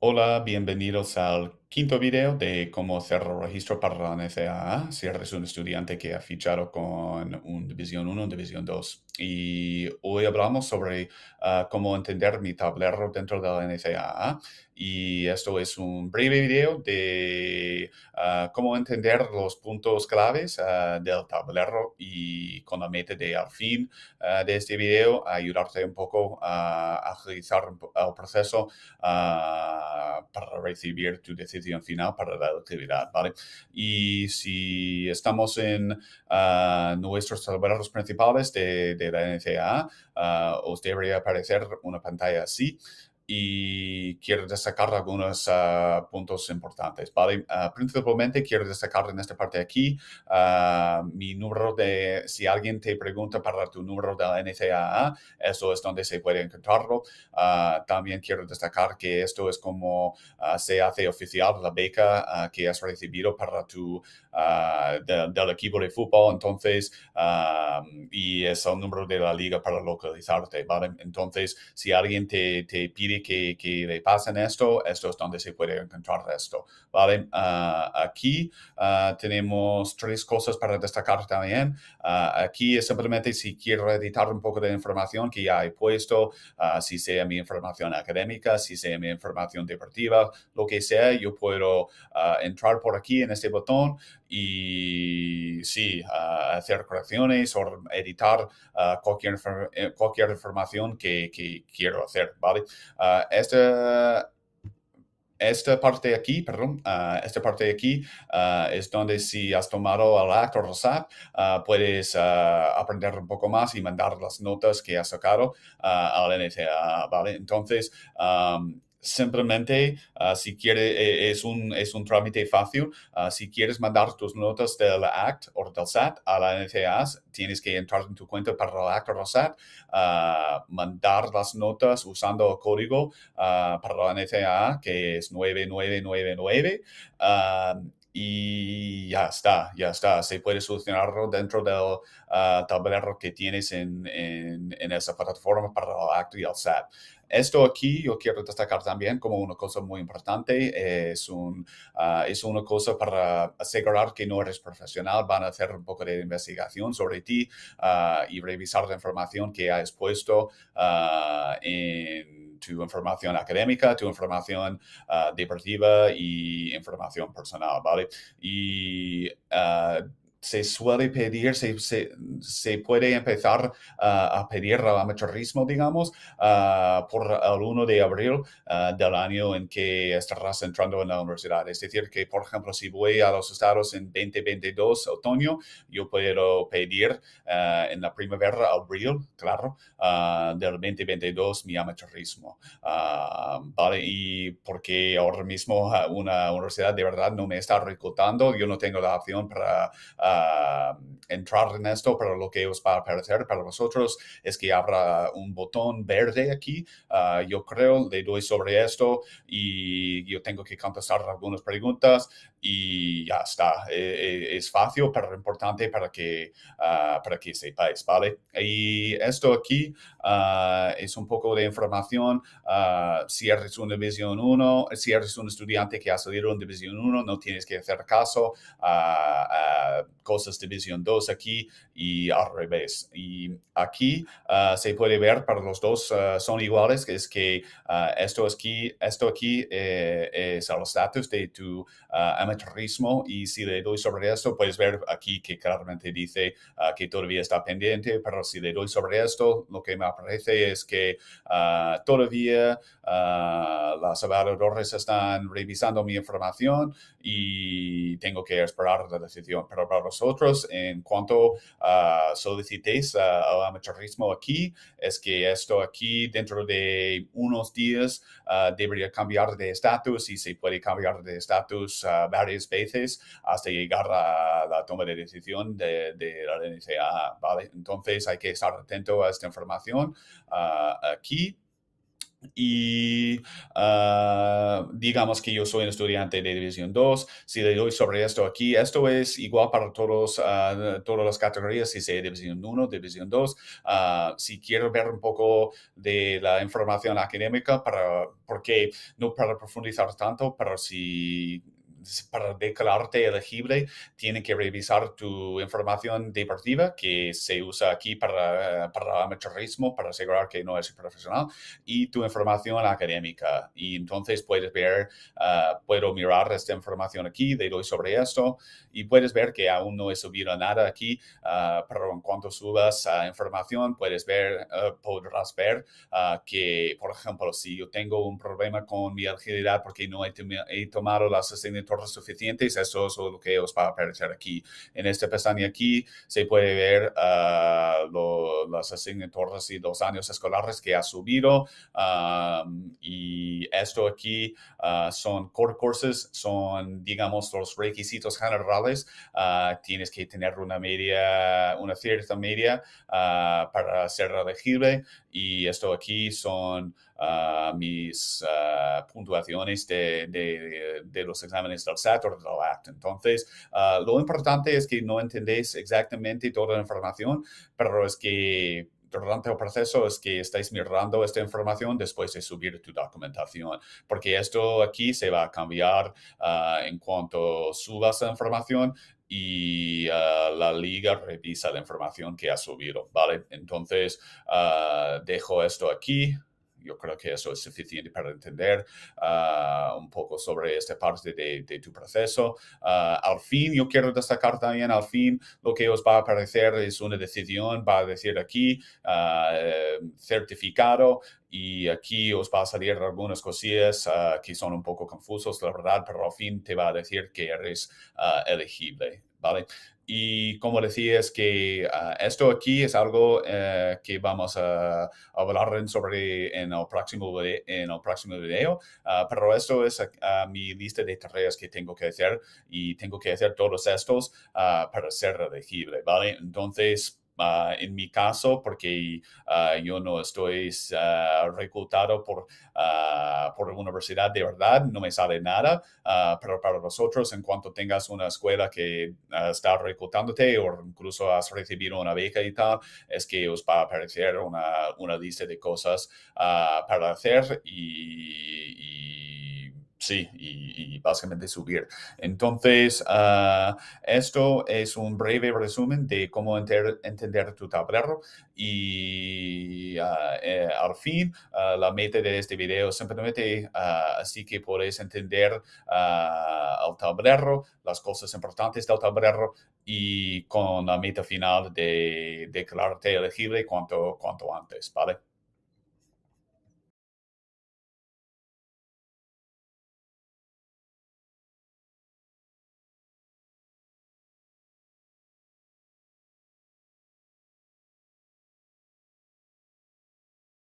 Hola, bienvenidos al Quinto video de cómo cerrar registro para la NCAA si eres un estudiante que ha fichado con un División 1, un División 2. Y hoy hablamos sobre ah, cómo entender mi tablero dentro de la NCAA. Y esto es un breve video de ah, cómo entender los puntos claves ah, del tablero y con la meta de al fin de este video ayudarte un poco a agilizar el proceso para recibir tu decisión final para la actividad, ¿vale? Y si estamos en ah, nuestros trabajos principales de, la NCA, ah, os debería aparecer una pantalla así y quiero destacar algunos ah, puntos importantes. ¿vale? Ah, principalmente quiero destacar en esta parte aquí ah, mi número de, si alguien te pregunta para tu número de la NCAA, eso es donde se puede encontrarlo. también quiero destacar que esto es como se hace oficial la beca que has recibido para tu, del equipo de fútbol, entonces, y es el número de la liga para localizarte, ¿vale? Entonces, si alguien te, te pide que, le pasen esto, esto es donde se puede encontrar esto, ¿vale? Ah, aquí ah, tenemos tres cosas para destacar también. Ah, aquí es simplemente si quiero editar un poco de información que ya he puesto, si sea mi información académica, si sea mi información deportiva, lo que sea, yo puedo entrar por aquí en este botón, y sí, hacer correcciones o editar ah, cualquier, eh, cualquier información que, quiero hacer, ¿vale? Ah, esta, esta parte aquí, perdón, ah, esta parte aquí es donde si has tomado el acto o SAP, puedes aprender un poco más y mandar las notas que has sacado al NTA. ¿vale? Entonces, simplemente, ah, si quiere, e, es un, es un trámite fácil. Ah, si quieres mandar tus notas del ACT o del SAT a la NTA, tienes que entrar en tu cuenta para el ACT o el SAT, ah, mandar las notas usando el código para la NTA, que es 9999, y ya está, ya está. Se puede solucionarlo dentro del ah, tablero que tienes en, en, esa plataforma para el y SAP. Esto aquí yo quiero destacar también como una cosa muy importante. Eh, es, un, ah, es una cosa para asegurar que no eres profesional. Van a hacer un poco de investigación sobre ti ah, y revisar la información que has puesto en tu información académica, tu información ah, deportiva y información personal, ¿vale? Y ah, se suele pedir, se, puede empezar ah, a pedir el amateurismo, digamos, ah, por el 1 de abril ah, del año en que estarás entrando en la universidad. Es decir, que, por ejemplo, si voy a los estados en 2022, otoño, yo puedo pedir en la primavera, abril, claro, del 2022 mi amateurismo. ¿vale? Y porque ahora mismo una universidad de verdad no me está reclutando, yo no tengo la opción para Ah, entrar en esto, pero lo que os va a aparecer para vosotros es que habrá un botón verde aquí. Ah, yo creo, le doy sobre esto y yo tengo que contestar algunas preguntas y ya está. E, e, es fácil, pero importante para que, ah, para que sepáis, ¿vale? Y esto aquí es un poco de información. si eres un División 1, si eres un estudiante que ha salido en División 1, no tienes que hacer caso a cosas de visión 2 aquí y al revés. Y aquí ah, se puede ver para los dos ah, son iguales, que es que esto ah, esto aquí, esto aquí eh, es el estatus de tu amateurismo y si le doy sobre esto, puedes ver aquí que claramente dice que todavía está pendiente, pero si le doy sobre esto, lo que me aparece es que todavía las evaluadores están revisando mi información y tengo que esperar la decisión. Pero para los en cuanto solicitéis uh, al amateurismo aquí, es que esto aquí dentro de unos días ah, debería cambiar de estatus y se puede cambiar de estatus ah, varias veces hasta llegar a la toma de decisión de, la NCA. ¿vale? Entonces hay que estar atento a esta información ah, aquí. Y ah, digamos que yo soy un estudiante de División 2, si le doy sobre esto aquí, esto es igual para todos, ah, todas las categorías, si sea División 1, División 2. Ah, si quiero ver un poco de la información académica, para, porque no para profundizar tanto, pero si para declararte elegible, tiene que revisar tu información deportiva que se usa aquí para, eh, para amateurismo, para asegurar que no es profesional, y tu información académica. Y entonces puedes ver, ah, puedo mirar esta información aquí, le doy sobre esto, y puedes ver que aún no he subido nada aquí, ah, pero en cuanto subas información, puedes ver, eh, podrás ver ah, que, por ejemplo, si yo tengo un problema con mi agilidad porque no he, he tomado la asignaturas suficientes, eso es lo que os va a aparecer aquí. En esta pestaña aquí se puede ver ah, las asignaturas y los años escolares que ha subido. y esto aquí ah, son core courses, son, digamos, los requisitos generales. Ah, tienes que tener una media, una cierta media para ser elegible. Y esto aquí son mis eh, puntuaciones de, de, los exámenes del SAT o del ACT. Entonces, eh, lo importante es que no entendéis exactamente toda la información, pero es que durante el proceso es que estáis mirando esta información después de subir tu documentación, porque esto aquí se va a cambiar eh, en cuanto subas la información y la liga revisa la información que ha subido, ¿vale? Entonces, dejo esto aquí yo creo que eso es suficiente para entender ah, un poco sobre esta parte de, tu proceso. Ah, al fin, yo quiero destacar también, al fin, lo que os va a aparecer es una decisión, va a decir aquí, ah, certificado, y aquí os va a salir algunas cosillas que son un poco confusos, la verdad, pero al fin te va a decir que eres elegible, ¿vale? Y como decía, es que ah, esto aquí es algo eh, que vamos a, hablar sobre en el próximo, en el próximo video, ah, pero esto es mi lista de tareas que tengo que hacer y tengo que hacer todos estos ah, para ser elegible, ¿vale? Entonces, Ah, en mi caso, porque ah, yo no estoy ah, reclutado por, por universidad de verdad, no me sale nada, pero para vosotros en cuanto tengas una escuela que está reclutándote o incluso has recibido una beca y tal, es que os va a aparecer una, una lista de cosas para hacer y Sí, y, básicamente subir. Entonces, ah, esto es un breve resumen de cómo entender tu tablero y ah, eh, al fin, ah, la meta de este video simplemente así que puedes entender el tablero, las cosas importantes del tablero y con la meta final de declararte elegible cuanto, cuanto antes, ¿vale?